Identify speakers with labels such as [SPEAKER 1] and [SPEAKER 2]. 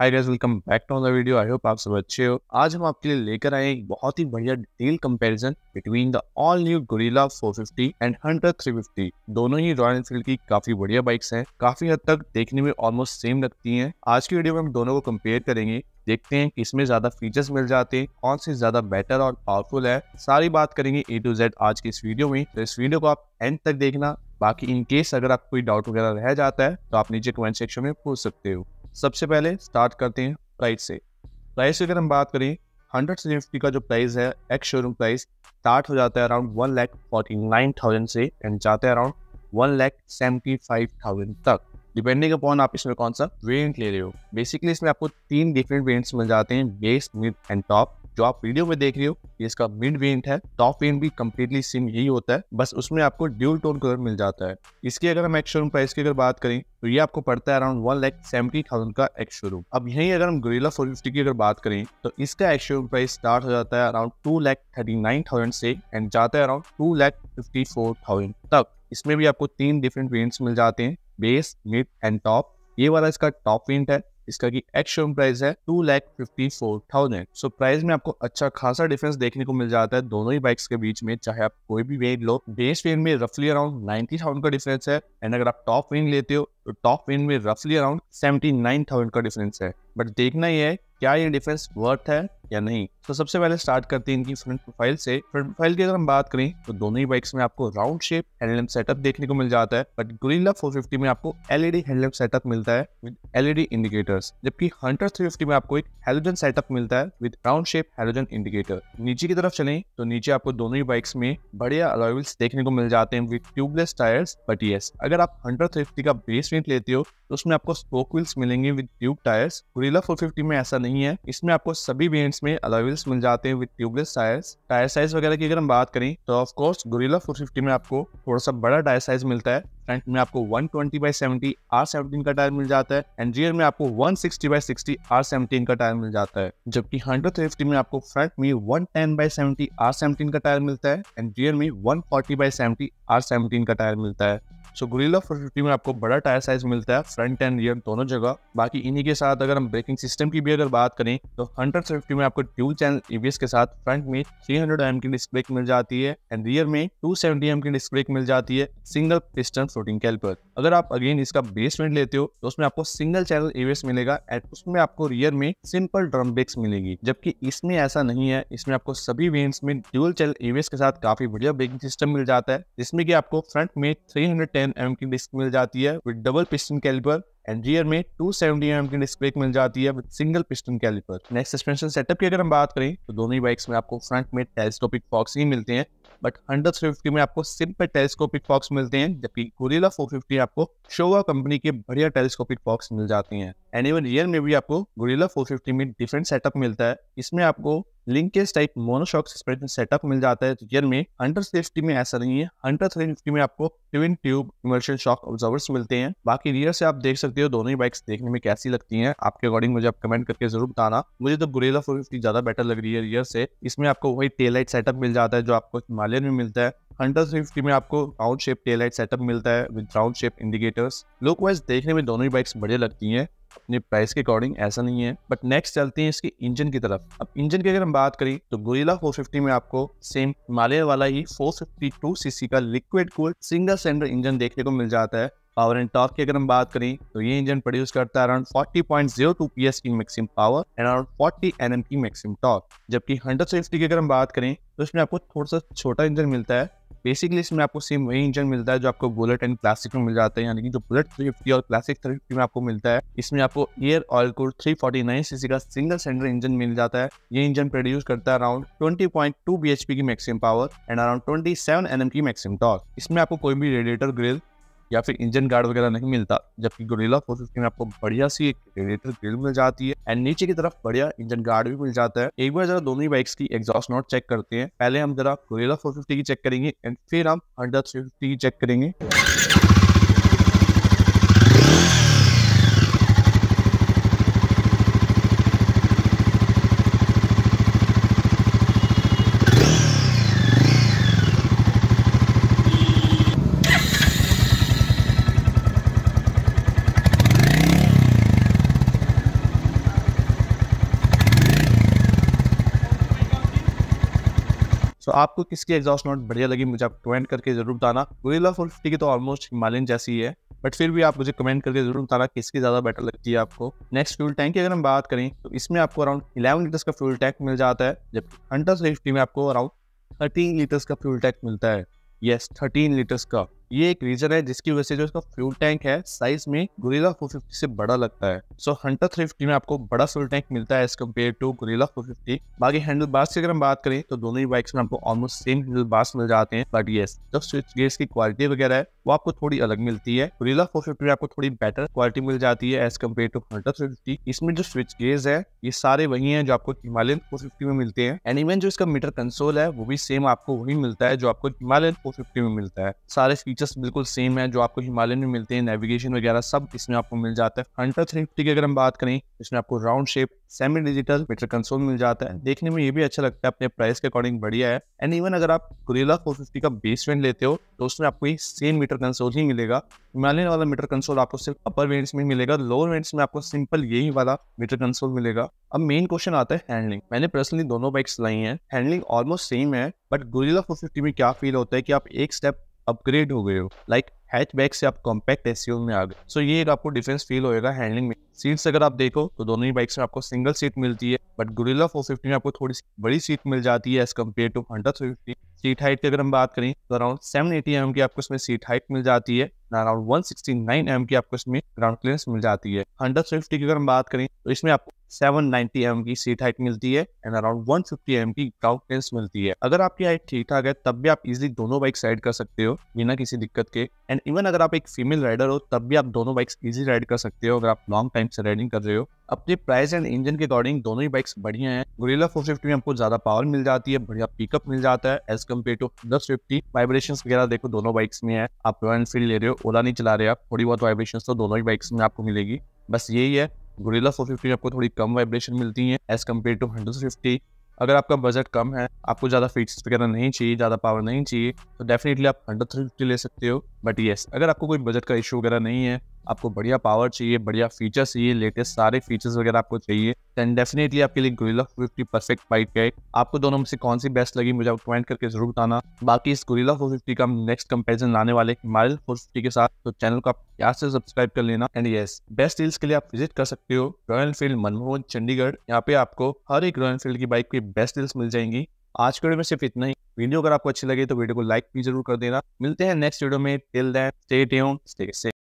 [SPEAKER 1] hi guys welcome back to the video I hope आप सब अच्छे हो आज हम आपके लिए लेकर आए एक बहुत ही बढ़िया detail comparison between the all new Gorilla 450 and Hunter 350 दोनों ही रॉयल एनफील्ड की काफी बढ़िया बाइक्स हैं काफी हद तक देखने में ऑलमोस्ट सेम लगती हैं आज की वीडियो में हम दोनों को कंपेयर करेंगे देखते हैं किसमें ज्यादा फीचर्स मिल जाते हैं कौन से ज्यादा बेटर और पावरफुल है सारी बात करेंगे ए टू जेड आज के इस वीडियो में तो इस वीडियो को आप एंड तक देखना बाकी इन केस अगर आप कोई डाउट वगैरह रह जाता है तो आप नीचे कमेंट सेक्शन में पूछ सकते हो सबसे पहले स्टार्ट करते हैं प्राइस से प्राइस से अगर हम बात करें हंड्रेड से निफ्टी का जो प्राइस है एक्स शोरूम प्राइस स्टार्ट हो जाता है around one lakh forty nine thousand से एंड जाते हैं around one lakh seventy five thousand तक डिपेंडिंग अपॉन आप इसमें कौन सा वेरियंट ले रहे हो बेसिकली इसमें आपको तीन डिफरेंट वेरियंट्स मिल जाते हैं बेस मिड एंड टॉप जो आप वीडियो में देख रहे हो ये इसका मिड वेंट है टॉप वेंट भी कम्प्लीटली सेम यही होता है बस उसमें आपको ड्यूल टोन कलर मिल जाता है इसकी अगर हम एक्स शोरूम प्राइस की अगर बात करें तो ये आपको पड़ता है around one lakh seventy thousand का एक्स शोरूम अब यही अगर हम गोरिला फोर फिफ्टी की अगर बात करें तो इसका एक्स शोरूम प्राइस स्टार्ट हो जाता है around two lakh thirty nine thousand से एंड जाता है around two lakh fifty four thousand तक इसमें भी आपको तीन डिफरेंट वेंट्स मिल जाते हैं बेस मिड एंड टॉप ये वाला इसका टॉप वेंट है इसका की एक्शन प्राइस है two lakh fifty four thousand so price में आपको अच्छा खासा डिफरेंस देखने को मिल जाता है दोनों ही बाइक्स के बीच में चाहे आप कोई भी वेट लो बेस वेन में रफली अराउंड नाइन्टी थाउजेंड का डिफरेंस है एंड अगर आप टॉप वेन लेते हो तो टॉप इन में रफली अराउंड सेवेंटी नाइन थाउजेंड का डिफरेंस है बट देखना ही है क्या ये डिफरेंस वर्थ है या नहीं तो सबसे पहले स्टार्ट करते हैं इनकी फ्रंट प्रोफाइल से फ्रंट प्रोफाइल की अगर हम बात करें तो दोनों ही बाइक्स में आपको राउंड शेप हेडलैम्प सेटअप देखने को मिल जाता है बट गुरिल्ला 450 में आपको एलईडी हेडलैम्प सेटअप मिलता है विद एलईडी इंडिकेटर्स जबकि हंटर 350 में आपको एक हेलोजन सेटअप मिलता है with round shape halogen indicator नीचे की तरफ चले तो नीचे आपको दोनों ही बाइक्स में बढ़िया अलॉयल्स देखने को मिल जाते हैं with tubeless tyres but yes अगर आप हंटर थ्री का बेस स्टेट लेते हो तो उसमें आपको स्पोक व्हील्स मिलेंगे विद ट्यूब टायर्स गुरीला 450 में ऐसा नहीं है इसमें आपको सभी वेरियंट्स में अलॉयल्स मिल जाते हैं with tubeless tyres tyre size वगैरह की अगर हम बात करें तो ऑफकोर्स गुरीला 450 में आपको थोड़ा सा बड़ा टायर साइज मिलता है फ्रंट में आपको 120 twenty by seventy R seventeen का टायर मिल जाता है एंड रियर में आपको 160 sixty by sixty R seventeen का टायर मिल जाता है जबकि हंड्रेड फिफ्टी में आपको फ्रंट में 110 ten by seventy R seventeen का टायर मिलता है एंड रियर में 140 forty by seventy R seventeen का टायर मिलता है सो गुरीला फोर फिफ्टी में आपको बड़ा टायर साइज मिलता है फ्रंट एंड रियर दोनों जगह बाकी इन्हीं के साथ अगर हम ब्रेकिंग सिस्टम की भी अगर बात करें तो हंड्रेड फिफ्टी में आपको ट्यूल चैनल ईवीएस के साथ फ्रंट में थ्री हंड्रेड एम की डिस्क ब्रेक मिल जाती है एंड रियर में टू सेवेंटी एम की डिस्क ब्रेक मिल जाती है सिंगल पिस्टन फ्लोटिंग कैलपर अगर आप अगेन इसका बेसमेंट लेते हो तो उसमें आपको सिंगल चैनल ईवीएस मिलेगा एंड उसमें आपको रियर में सिंपल ड्रम ब्रेक्स मिलेगी जबकि इसमें ऐसा नहीं है इसमें आपको सभी वेन्स में ड्यूल चैनल ईवीएस के साथ काफी बढ़िया ब्रेकिंग सिस्टम मिल जाता है जिसमें की आपको फ्रंट में थ्री हंड्रेड सेवन एम की डिस्क मिल जाती है with double piston caliper and rear में टू सेवेंटी एम की डिस्क ब्रेक मिल जाती है with single piston caliper next suspension setup की अगर हम बात करें तो दोनों ही बाइक्स में आपको फ्रंट में टेलीस्कोपिक फॉक्स ही मिलते हैं बट हंड्रेड फिफ्टी में आपको सिंपल टेलीस्कोपिक फॉक्स मिलते हैं जबकि गोरिला फिफ्टी आपको शोवा कंपनी के बढ़िया टेलीस्कोपिक फॉक्स मिल जाती हैं एंड इवन रियल में भी आपको गोरिल्ला 450 में डिफरेंट सेटअप मिलता है इसमें आपको link type monoshock suspension setup मिल जाता है तो रियल में अंडर सेफ्टी में ऐसा नहीं है अंडर थ्री में आपको twin tube emulsion shock absorbers मिलते हैं बाकी रियर से आप देख सकते हो दोनों ही बाइक्स देखने में कैसी लगती हैं आपके अकॉर्डिंग मुझे आप कमेंट करके जरूर बताना मुझे तो गुरेला फोर ज्यादा बेटर लग रही है रियर से इसमें आपको वही टेल लाइट सेटअप मिल जाता है जो आपको हिमालयन में मिलता है हंटर फिफ्टी में आपको round shape tail light setup मिलता है with round shape indicators look wise देखने में दोनों ही बाइक्स बढ़िया लगती हैं अपने प्राइस के अकॉर्डिंग ऐसा नहीं है बट नेक्स्ट चलते हैं इसके इंजन की तरफ अब इंजन की अगर हम बात करें तो गोरिला 450 में आपको सेम हिमालय वाला ही 452 सीसी का liquid cool single cylinder engine देखने को मिल जाता है पावर एंड टॉर्क की अगर हम बात करें तो ये इंजन प्रोड्यूस करता है अराउंड पी एस की maximum power and around N M की मैक्सिम टॉर्क जबकि सिक्सटी की अगर हम बात करें तो इसमें आपको थोड़ा सा छोटा इंजन मिलता है बेसिकली इसमें आपको सेम वही इंजन मिलता है जो आपको बुलेट एंड क्लासिक में मिल जाता है यानी कि जो बुलेट थ्री फिफ्टी और क्लासिक थ्री फिफ्टी में आपको मिलता है इसमें आपको air oil cool three forty nine CC का सिंगल सेंडर इंजन मिल जाता है ये इंजन प्रोड्यूस करता है around twenty point two B H P की maximum power and around twenty seven N M की मैक्सिमम टॉर्क इसमें आपको कोई भी रेडिएटर ग्रिल या फिर इंजन गार्ड वगैरह नहीं मिलता जबकि गोरिल्ला फोर फिफ्टी में आपको बढ़िया सी एक रेडिएटर ग्रिल मिल जाती है एंड नीचे की तरफ बढ़िया इंजन गार्ड भी मिल जाता है एक बार जरा दोनों ही बाइक्स की एग्जॉस्ट नोट चेक करते हैं पहले हम जरा गोरिल्ला फोर की चेक करेंगे एंड फिर हम हंड्रेड थ्री की चेक करेंगे सो तो आपको किसकी एग्जॉस्ट नोट बढ़िया लगी मुझे आप कमेंट करके जरूर बताना गोरिल्ला फोर फिफ्टी की तो ऑलमोस्ट हिमालयन जैसी है बट फिर भी आप मुझे कमेंट करके जरूर बताना किसकी ज़्यादा बेटर लगती है आपको नेक्स्ट फ्यूल टैंक की अगर हम बात करें तो इसमें आपको अराउंड इलेवन लीटर्स का फ्यूल टैंक मिल जाता है जबकि हंटर फिफ्टी में आपको अराउंड थर्टीन लीटर्स का फ्यूल टैंक मिलता है येस थर्टीन लीटर्स का ये एक रीजन है जिसकी वजह से जो इसका फ्यूल टैंक है साइज में गोरिल्ला 450 से बड़ा लगता है सो हंटर थ्री में आपको बड़ा फ्यूल टैंक मिलता है एज कम्पेयर टू गोरिल्ला 450 बाकी हैंडल बार्स की अगर हम बात करें तो दोनों ही बाइक्स में आपको ऑलमोस्ट सेम हैंडल बार्स मिल जाते हैं बट ये जो स्विच गेयर की क्वालिटी वगैरह है वो आपको थोड़ी अलग मिलती है गोरिल्ला फोर में आपको थोड़ी बेटर क्वालिटी मिल जाती है as compare to Hunter three इसमें जो स्विच गेयर है ये सारे वही है जो आपको हिमालयन फोर में मिलते हैं एंड इवन जो इसका मीटर कंसोल है वो भी सेम आपको वही मिलता है जो आपको हिमालयन फोर में मिलता है सारे फीचर्स बिल्कुल सेम है जो आपको हिमालय में मिलते हैं नेविगेशन वगैरह सब इसमें आपको मिल जाता है हंटर थ्री फिफ्टी की अगर हम बात करें इसमें आपको round shape semi digital meter console मिल जाता है देखने में ये भी अच्छा लगता है अपने प्राइस के अकॉर्डिंग बढ़िया है एंड इवन अगर आप गुरेला फोर फिफ्टी का बेस वेंट लेते हो तो उसमें आपको ये सेम मीटर कंसोल ही मिलेगा हिमालयन वाला मीटर कंसोल आपको सिर्फ अपर वेंट्स में मिलेगा लोअर वेंट्स में आपको सिंपल यही वाला मीटर कंसोल मिलेगा अब मेन क्वेश्चन आता है हैंडलिंग मैंने पर्सनली दोनों बाइक्स लाई हैं हैंडलिंग ऑलमोस्ट सेम है बट गुरेला फोर फिफ्टी में क्या फील होता है कि आप एक स्टेप अपग्रेड हो गए हो लाइक हैचबैक से आप कॉम्पैक्ट एस में आ गए सो ये एक आपको डिफरेंस फील होएगा हैंडलिंग में सीट्स अगर आप देखो तो दोनों ही बाइक्स में आपको सिंगल सीट मिलती है बट गुरिल्ला फिफ्टी में आपको थोड़ी सी बड़ी सीट मिल जाती है as compare to hundred three fifty seat height की अगर हम बात करें तो अराउंड सेवन एटी एम की आपको इसमें सीट हाइट मिल जाती है around one sixty nine M की आपको इसमें ग्राउंड क्लियरेंस मिल जाती है हंड्रेड फिफ्टी की अगर हम बात करें तो इसमें आपको सेवन नाइनटी एम की सीट हाइट मिलती है and around one fifty M की काउंटेंस मिलती है अगर आपकी हाइट ठीक ठाक है तब भी आप इजिली दोनों बाइक राइड कर सकते हो बिना किसी दिक्कत के एंड इवन अगर आप एक फीमेल राइडर हो तब भी आप दोनों बाइक्स इजी राइड कर सकते हो अगर आप लॉन्ग टाइम से राइडिंग कर रहे हो अपने प्राइस एंड इंजन के अकॉर्डिंग दोनों ही बाइक्स बढ़िया हैं गोरिल्ला 450 में आपको ज्यादा पावर मिल जाती है बढ़िया पिकअप मिल जाता है एज कम्पेयर टू दस फिफ्टी वाइब्रेशन वगैरह देखो दोनों बाइक्स में है आप रॉयल एनफील्ड ले रहे हो ओला नहीं चला रहे आप थोड़ी बहुत वाइब्रेशन तो दोनों ही बाइक्स में आपको मिलेगी बस यही है गोरेला फोर फिफ्टी आपको थोड़ी कम वाइब्रेशन मिलती है as compare to hundred fifty अगर आपका बजट कम है आपको ज़्यादा फीचर्स वगैरह नहीं चाहिए ज़्यादा पावर नहीं चाहिए तो डेफिनेटली आप हंड्रेड थ्री फिफ्टी ले सकते हो बट येस अगर आपको कोई बजट का इशू वगैरह नहीं है आपको बढ़िया पावर चाहिए बढ़िया फीचर्स चाहिए लेटेस्ट सारे फीचर्स वगैरह आपको चाहिए देन डेफिनेटली आपके लिए गोरिल्ला फिफ्टी परफेक्ट बाइक है आपको दोनों में से कौन सी बेस्ट लगी मुझे आप कमेंट करके जरूर बताना बाकी इस गोरिल्ला फोर फिफ्टी का नेक्स्ट कंपेरिजन लाने वाले हिमालय फोर फिफ्टी के साथ तो चैनल को आप यहाँ से सब्सक्राइब कर लेना एंड ये बेस्ट डील्स के लिए आप विजिट कर सकते हो रॉयल एनफील्ड मनमोहन चंडीगढ़ यहाँ पे आपको हर एक रॉयल एनफील्ड की बाइक की बेस्ट डील्स मिल जाएंगी आज के वीडियो में सिर्फ इतना ही वीडियो अगर आपको अच्छी लगे तो वीडियो को लाइक भी जरूर कर देना मिलते हैं नेक्स्ट वीडियो में till then stay tuned stay